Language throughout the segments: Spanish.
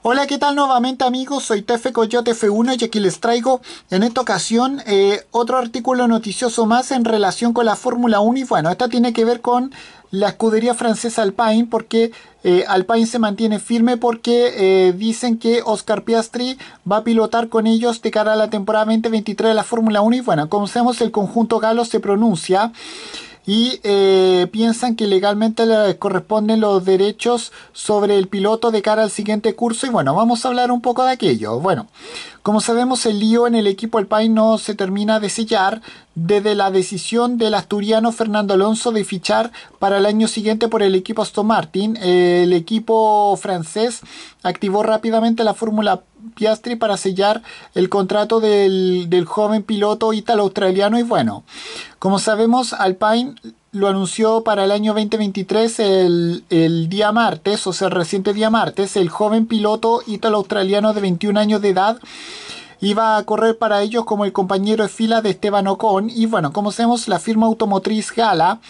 Hola, ¿qué tal nuevamente amigos? Soy Tefe Coyote F1 y aquí les traigo en esta ocasión eh, otro artículo noticioso más en relación con la Fórmula 1 y bueno, esta tiene que ver con la escudería francesa Alpine porque eh, Alpine se mantiene firme porque eh, dicen que Oscar Piastri va a pilotar con ellos de cara a la temporada 2023 de la Fórmula 1 y bueno, como sabemos el conjunto galo se pronuncia y eh, piensan que legalmente les corresponden los derechos sobre el piloto de cara al siguiente curso y bueno, vamos a hablar un poco de aquello. Bueno, como sabemos, el lío en el equipo Alpine no se termina de sellar desde la decisión del asturiano Fernando Alonso de fichar para el año siguiente por el equipo Aston Martin. El equipo francés activó rápidamente la fórmula Piastri para sellar el contrato del, joven piloto italo australiano y bueno, como sabemos, Alpine lo anunció para el año 2023 el, día martes, o sea, el reciente día martes, el joven piloto italo australiano de 21 años de edad iba a correr para ellos como el compañero de fila de Esteban Ocon y bueno, como sabemos, la firma automotriz Gala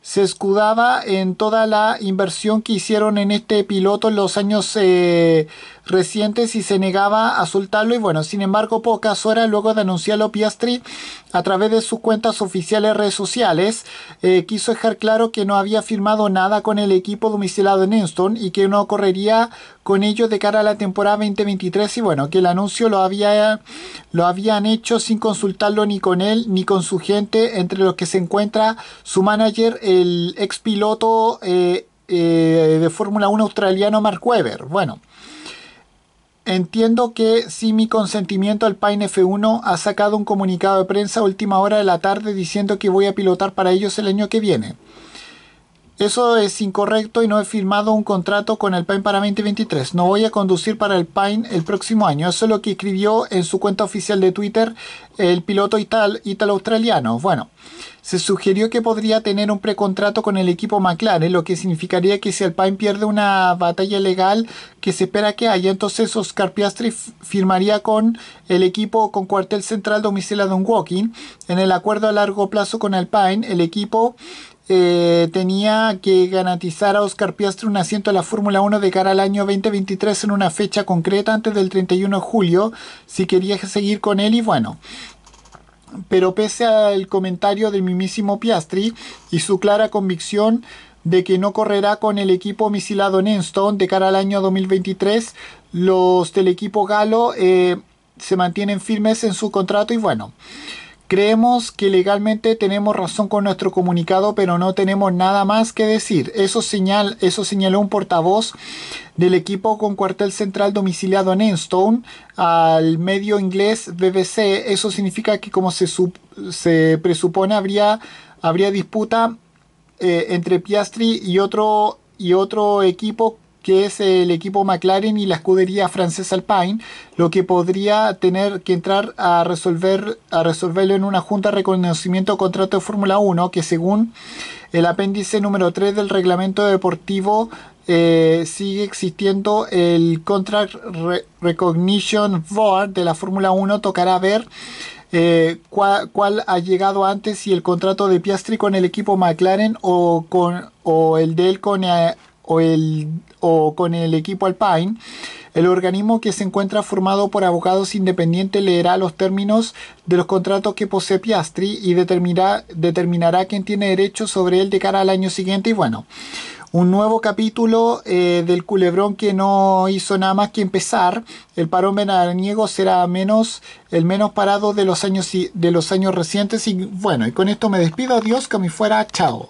se escudaba en toda la inversión que hicieron en este piloto en los años... Eh, recientes y se negaba a soltarlo y bueno, sin embargo pocas horas luego de anunciarlo Piastri a través de sus cuentas oficiales redes sociales eh, quiso dejar claro que no había firmado nada con el equipo domiciliado en Enston y que no correría con ellos de cara a la temporada 2023 y bueno, que el anuncio lo, había, lo habían hecho sin consultarlo ni con él ni con su gente, entre los que se encuentra su manager, el ex piloto eh, eh, de Fórmula 1 australiano Mark Webber. Bueno, Entiendo que sin mi consentimiento al Pine F1 ha sacado un comunicado de prensa a última hora de la tarde diciendo que voy a pilotar para ellos el año que viene. Eso es incorrecto y no he firmado un contrato con el para 2023. No voy a conducir para el PAIN el próximo año. Eso es lo que escribió en su cuenta oficial de Twitter el piloto italo-australiano. Bueno, se sugirió que podría tener un precontrato con el equipo McLaren, lo que significaría que si el pierde una batalla legal que se espera que haya, entonces Oscar Piastri firmaría con el equipo con cuartel central domiciliado en Woking. En el acuerdo a largo plazo con el el equipo eh, tenía que garantizar a Oscar Piastri un asiento a la Fórmula 1 de cara al año 2023 en una fecha concreta antes del 31 de julio, si quería seguir con él y bueno. Pero pese al comentario del mismísimo Piastri y su clara convicción de que no correrá con el equipo misilado en Enstone de cara al año 2023, los del equipo galo eh, se mantienen firmes en su contrato y bueno. Creemos que legalmente tenemos razón con nuestro comunicado, pero no tenemos nada más que decir. Eso, señaló un portavoz del equipo con cuartel central domiciliado en Enstone al medio inglés BBC. Eso significa que como se, presupone habría, habría disputa eh, entre Piastri y otro, y otro equipo que es el equipo McLaren y la escudería francesa Alpine, lo que podría tener que entrar a resolver a resolverlo en una junta de reconocimiento contrato de Fórmula 1 que según el apéndice número 3 del reglamento deportivo eh, sigue existiendo el Contract Recognition Board de la Fórmula 1 tocará ver eh, cuál, ha llegado antes si el contrato de Piastri con el equipo McLaren o, con, el de él con eh, o, el, o con el equipo Alpine, el organismo que se encuentra formado por abogados independientes leerá los términos de los contratos que posee Piastri y determinará, determinará quién tiene derecho sobre él de cara al año siguiente. Y bueno, un nuevo capítulo eh, del culebrón que no hizo nada más que empezar. El parón veraniego será menos, el menos parado de los años, de los años recientes. Y bueno, y con esto me despido. Adiós, que me fuera. Chao.